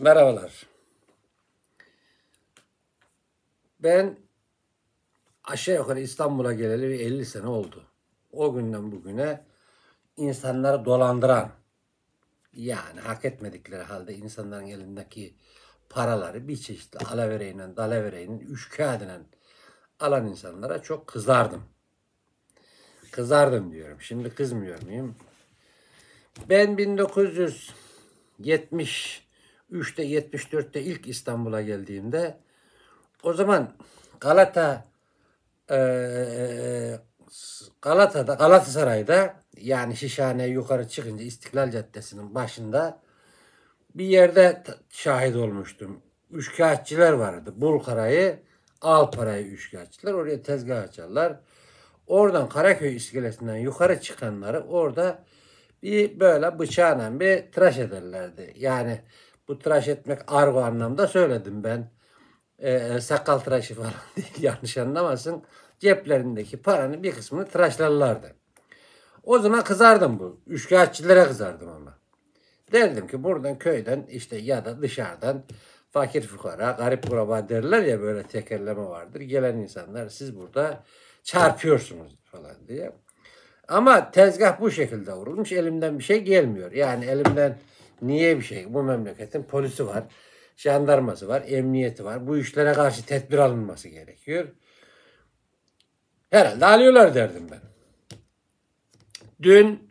Merhabalar. Ben aşağı yukarı İstanbul'a geleli bir 50 sene oldu. O günden bugüne insanları dolandıran yani hak etmedikleri halde insanların elindeki paraları bir çeşit alavereyle dalavereyle üç kağıdına alan insanlara çok kızardım. Kızardım diyorum. Şimdi kızmıyor muyum? Ben 1970 3'te 74'te ilk İstanbul'a geldiğimde o zaman Galata e, Galata'da Galatasaray'da yani Şişhane'ye yukarı çıkınca İstiklal Caddesi'nin başında bir yerde şahit olmuştum. Üçkağıtçılar vardı. Bulkaray'ı, para'yı üçkağıtçılar. Oraya tezgah açarlar. Oradan Karaköy iskelesinden yukarı çıkanları orada bir böyle bıçağla bir tıraş ederlerdi. Yani bu tıraş etmek argo anlamda söyledim ben. Ee, sakal tıraşı falan değil yanlış anlamasın. Ceplerindeki paranın bir kısmını tıraşlarlardı. O zaman kızardım bu. Üçkağıtçılara kızardım ama. Derdim ki buradan köyden işte ya da dışarıdan fakir fukara, garip kuraba derler ya böyle tekerleme vardır. Gelen insanlar siz burada çarpıyorsunuz falan diye. Ama tezgah bu şekilde vurulmuş. Elimden bir şey gelmiyor. Yani elimden Niye bir şey? Bu memleketin polisi var, jandarması var, emniyeti var. Bu işlere karşı tedbir alınması gerekiyor. Herhalde alıyorlar derdim ben. Dün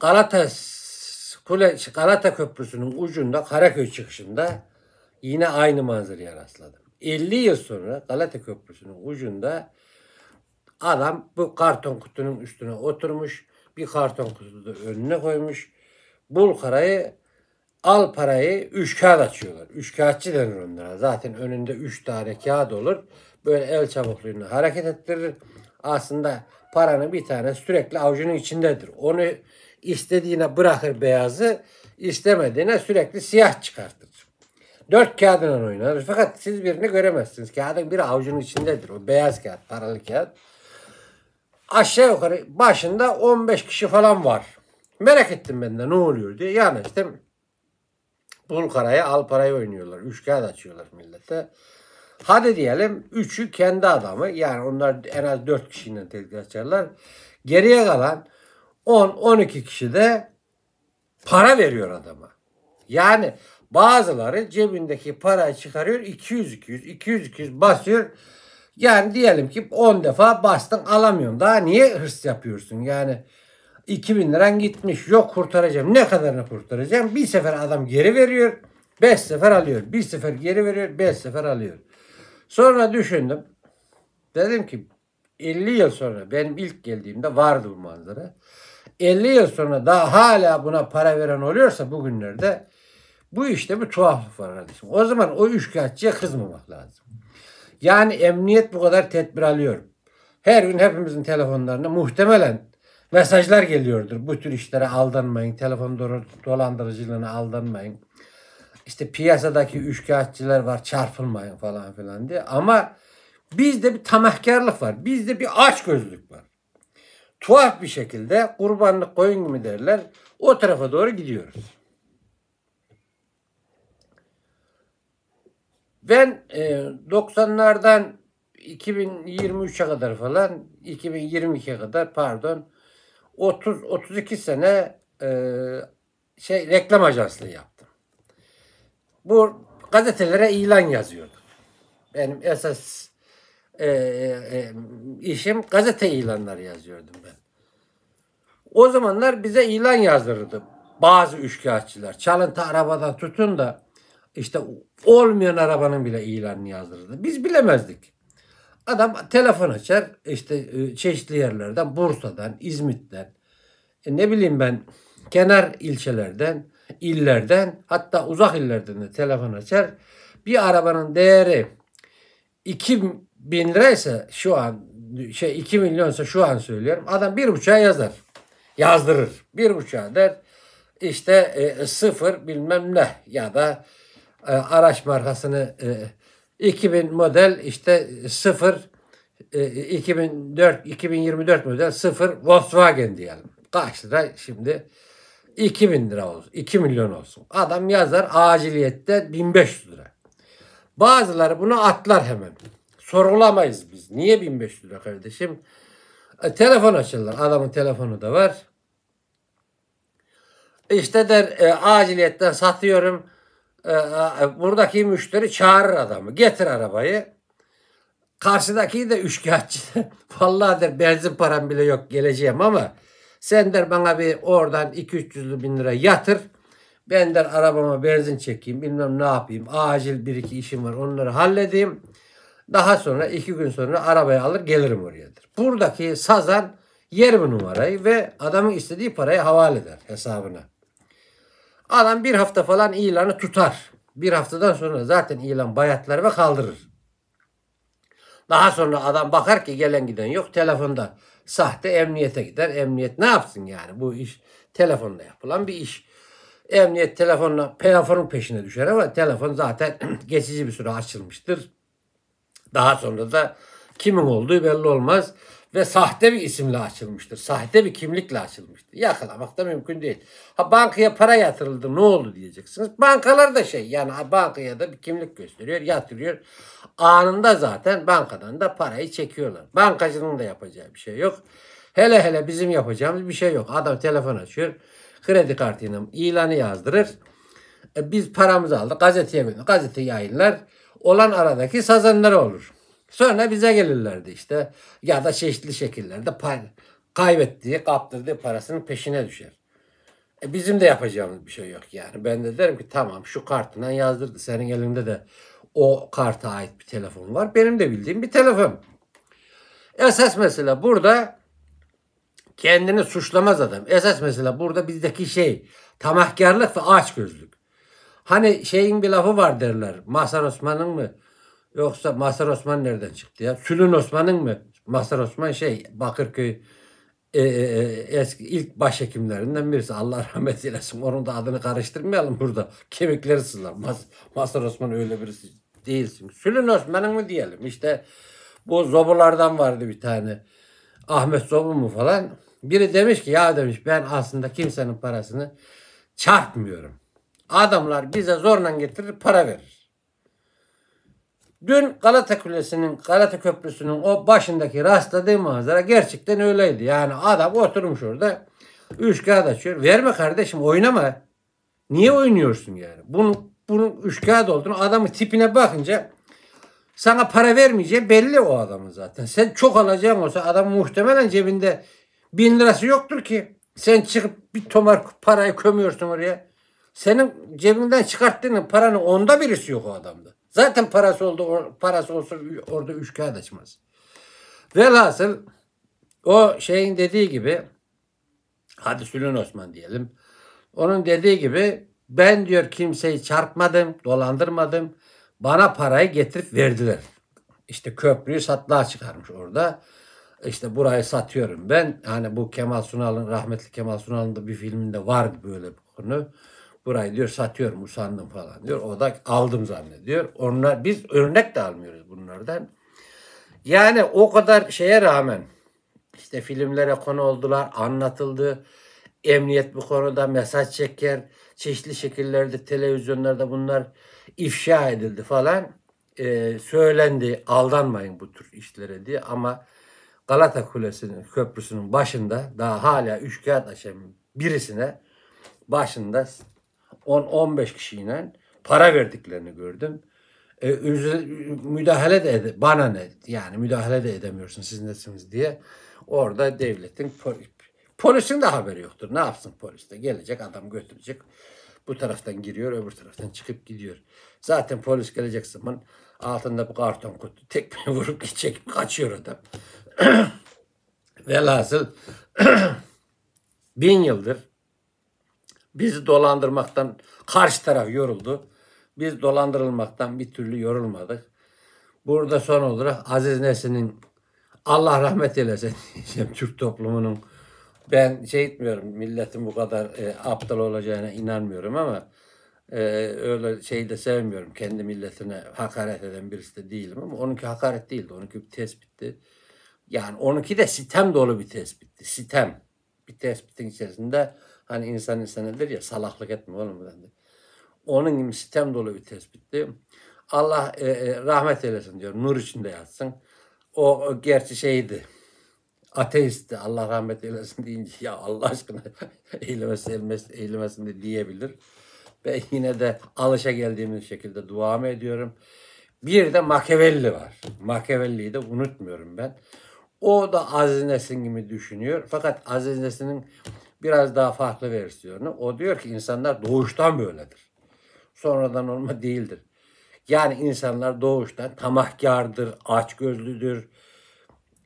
Galatas Kule, Galata Köprüsü'nün ucunda Karaköy çıkışında yine aynı manzaraya rastladım. 50 yıl sonra Galata Köprüsü'nün ucunda adam bu karton kutunun üstüne oturmuş. Bir karton kutuyu önüne koymuş bul karayı al parayı üç kağıt açıyorlar. Üç kağıtçı denir onlara. Zaten önünde üç tane kağıt olur. Böyle el çabukluğunu hareket ettirir. Aslında paranın bir tane sürekli avucunun içindedir. Onu istediğine bırakır beyazı, istemediğine sürekli siyah çıkartır. Dört kağıdından oynanır. Fakat siz birini göremezsiniz. Kağıdın biri avucunun içindedir. O beyaz kağıt, paralı kağıt. Aşağı yukarı başında 15 kişi falan var. Merak ettim ben de ne oluyor diye. Yani işte bul karayı al parayı oynuyorlar. Üç kağıt açıyorlar millete. Hadi diyelim üçü kendi adamı. Yani onlar en az dört kişiyle tehdit açarlar. Geriye kalan 10-12 kişi de para veriyor adama. Yani bazıları cebindeki parayı çıkarıyor 200-200, 200-200 basıyor. Yani diyelim ki 10 defa bastın alamıyorsun. Daha niye hırs yapıyorsun? Yani 2000 liran gitmiş. Yok kurtaracağım. Ne kadarını kurtaracağım? Bir sefer adam geri veriyor. Beş sefer alıyor. Bir sefer geri veriyor. Beş sefer alıyor. Sonra düşündüm. Dedim ki 50 yıl sonra benim ilk geldiğimde vardı bu manzara. 50 yıl sonra daha hala buna para veren oluyorsa bugünlerde bu işte bir tuhaflık var kardeşim. O zaman o üçkağıtçıya kızmamak lazım. Yani emniyet bu kadar tedbir alıyor. Her gün hepimizin telefonlarına muhtemelen mesajlar geliyordur. Bu tür işlere aldanmayın. Telefon dolandırıcılığına aldanmayın. İşte piyasadaki üçkağıtçılar var çarpılmayın falan filan diye. Ama bizde bir tamahkarlık var. Bizde bir açgözlük var. Tuhaf bir şekilde kurbanlık koyun gibi derler o tarafa doğru gidiyoruz. Ben e, 90'lardan 2023'e kadar falan 2022'ye kadar pardon 30-32 sene e, şey reklam ajanslığı yaptım. Bu gazetelere ilan yazıyordum. Benim esas e, e, işim gazete ilanları yazıyordum ben. O zamanlar bize ilan yazdırırdı bazı üçkağıtçılar. Çalıntı arabadan tutun da işte olmayan arabanın bile ilanını yazdırırdı. Biz bilemezdik. Adam telefon açar işte e, çeşitli yerlerden Bursa'dan, İzmit'ten e ne bileyim ben kenar ilçelerden, illerden hatta uzak illerden de telefon açar. Bir arabanın değeri 2 bin liraysa şu an şey 2 milyonsa şu an söylüyorum. Adam bir buçuğa yazar. Yazdırır. Bir buçuğa der işte e, sıfır bilmem ne ya da e, araç markasını e, 2000 model işte 0 2004 2024 model 0 Volkswagen diyelim. Kaç lira şimdi? 2000 lira olsun. 2 milyon olsun. Adam yazar aciliyette 1500 lira. Bazıları bunu atlar hemen. Sorgulamayız biz. Niye 1500 lira kardeşim? E, telefon açılır. Adamın telefonu da var. İşte der e, aciliyetten satıyorum. Ee, e, buradaki müşteri çağırır adamı. Getir arabayı. Karşıdaki de üçkağıtçı. Vallahi der benzin param bile yok geleceğim ama sen der bana bir oradan 2-300 bin lira yatır. Ben der arabama benzin çekeyim bilmem ne yapayım. Acil bir iki işim var onları halledeyim. Daha sonra iki gün sonra arabayı alır gelirim oraya.'dir. Buradaki sazan yer bu numarayı ve adamın istediği parayı havale eder hesabına. Adam bir hafta falan ilanı tutar. Bir haftadan sonra zaten ilan bayatlar ve kaldırır. Daha sonra adam bakar ki gelen giden yok telefonda. Sahte emniyete gider. Emniyet ne yapsın yani? Bu iş telefonla yapılan bir iş. Emniyet telefonla telefonun peşine düşer ama telefon zaten geçici bir süre açılmıştır. Daha sonra da kimin olduğu belli olmaz ve sahte bir isimle açılmıştır. Sahte bir kimlikle açılmıştır. Yakalamak da mümkün değil. Ha bankaya para yatırıldı ne oldu diyeceksiniz. Bankalar da şey yani bankaya da bir kimlik gösteriyor yatırıyor. Anında zaten bankadan da parayı çekiyorlar. Bankacının da yapacağı bir şey yok. Hele hele bizim yapacağımız bir şey yok. Adam telefon açıyor. Kredi kartının ilanı yazdırır. E, biz paramızı aldık. Gazeteye verin. Gazete yayınlar. Olan aradaki sazanları olur. Sonra bize gelirlerdi işte. Ya da çeşitli şekillerde kaybettiği, kaptırdığı parasının peşine düşer. E bizim de yapacağımız bir şey yok yani. Ben de derim ki tamam şu kartından yazdırdı. Senin elinde de o karta ait bir telefon var. Benim de bildiğim bir telefon. Esas mesela burada kendini suçlamaz adam. Esas mesela burada bizdeki şey tamahkarlık ve açgözlük. Hani şeyin bir lafı var derler. Mahsan Osman'ın mı? Yoksa Masar Osman nereden çıktı ya? Sülün Osman'ın mı? Masar Osman şey Bakırköy e, e, e, eski ilk başhekimlerinden birisi. Allah rahmet eylesin. Onun da adını karıştırmayalım burada. Kemikleri sızlar. Mas, Masar Osman öyle birisi değilsin. Sülün Osman'ın mı diyelim. İşte bu zobulardan vardı bir tane. Ahmet Zobu mu falan. Biri demiş ki ya demiş ben aslında kimsenin parasını çarpmıyorum. Adamlar bize zorla getirir para verir. Dün Galata Kulesi'nin, Galata Köprüsü'nün o başındaki rastladığım manzara gerçekten öyleydi. Yani adam oturmuş orada. Üç kağıt açıyor. Verme kardeşim oynama. Niye oynuyorsun yani? Bunun, bunun üç kağıt olduğunu adamın tipine bakınca sana para vermeyeceği belli o adamın zaten. Sen çok alacağın olsa adam muhtemelen cebinde bin lirası yoktur ki. Sen çıkıp bir tomar parayı kömüyorsun oraya. Senin cebinden çıkarttığın paranın onda birisi yok o adamda. Zaten parası oldu parası olsun orada üç kağıt açmaz. Velhasıl o şeyin dediği gibi hadi Sülün Osman diyelim. Onun dediği gibi ben diyor kimseyi çarpmadım, dolandırmadım. Bana parayı getirip verdiler. İşte köprüyü satlığa çıkarmış orada. İşte burayı satıyorum ben. Hani bu Kemal Sunal'ın, rahmetli Kemal Sunal'ın da bir filminde vardı böyle bir konu burayı diyor satıyorum usandım falan diyor. O da aldım zannediyor. Onlar biz örnek de almıyoruz bunlardan. Yani o kadar şeye rağmen işte filmlere konu oldular, anlatıldı. Emniyet bu konuda mesaj çeker. Çeşitli şekillerde televizyonlarda bunlar ifşa edildi falan. Ee, söylendi aldanmayın bu tür işlere diye ama Galata Kulesi'nin köprüsünün başında daha hala üç kağıt aşemin birisine başında 10-15 kişiyle para verdiklerini gördüm. E, müdahale de ede, bana ne yani müdahale de edemiyorsun siz nesiniz diye. Orada devletin polisin de haberi yoktur. Ne yapsın polis de gelecek adam götürecek. Bu taraftan giriyor öbür taraftan çıkıp gidiyor. Zaten polis gelecek zaman altında bu karton kutu tekme vurup gidecek kaçıyor adam. Velhasıl bin yıldır Bizi dolandırmaktan karşı taraf yoruldu. Biz dolandırılmaktan bir türlü yorulmadık. Burada son olarak Aziz Nesin'in Allah rahmet eylesin diyeceğim Türk toplumunun. Ben şey etmiyorum milletin bu kadar e, aptal olacağına inanmıyorum ama e, öyle şeyi de sevmiyorum. Kendi milletine hakaret eden birisi de değilim ama onunki hakaret değildi. Onunki bir tespitti. Yani onunki de sitem dolu bir tespitti. Sitem. Bir tespitin içerisinde Hani insan insanedir ya salaklık etme oğlum. Dedi. Onun gibi sistem dolu bir tespitti. Allah e, e, rahmet eylesin diyor. Nur içinde yatsın. O, o gerçi şeydi. Ateistti. Allah rahmet eylesin deyince ya Allah aşkına eylemesin, eylemesin, eylemesin de diyebilir. Ben yine de alışa geldiğimiz şekilde duamı ediyorum. Bir de Machiavelli var. Machiavelli'yi de unutmuyorum ben. O da Aziz Nesin gibi düşünüyor. Fakat Aziz Nesin'in biraz daha farklı versiyonu. O diyor ki insanlar doğuştan böyledir. Sonradan olma değildir. Yani insanlar doğuştan tamahkardır, açgözlüdür,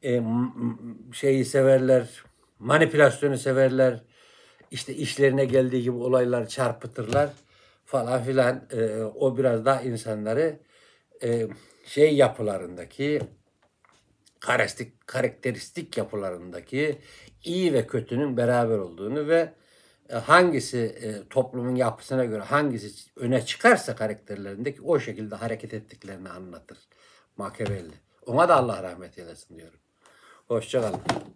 e, şeyi severler, manipülasyonu severler, işte işlerine geldiği gibi olayları çarpıtırlar falan filan. E, o biraz daha insanları e, şey yapılarındaki karakteristik, karakteristik yapılarındaki iyi ve kötünün beraber olduğunu ve e, hangisi e, toplumun yapısına göre hangisi öne çıkarsa karakterlerindeki o şekilde hareket ettiklerini anlatır. Machiavelli. Ona da Allah rahmet eylesin diyorum. Hoşçakalın.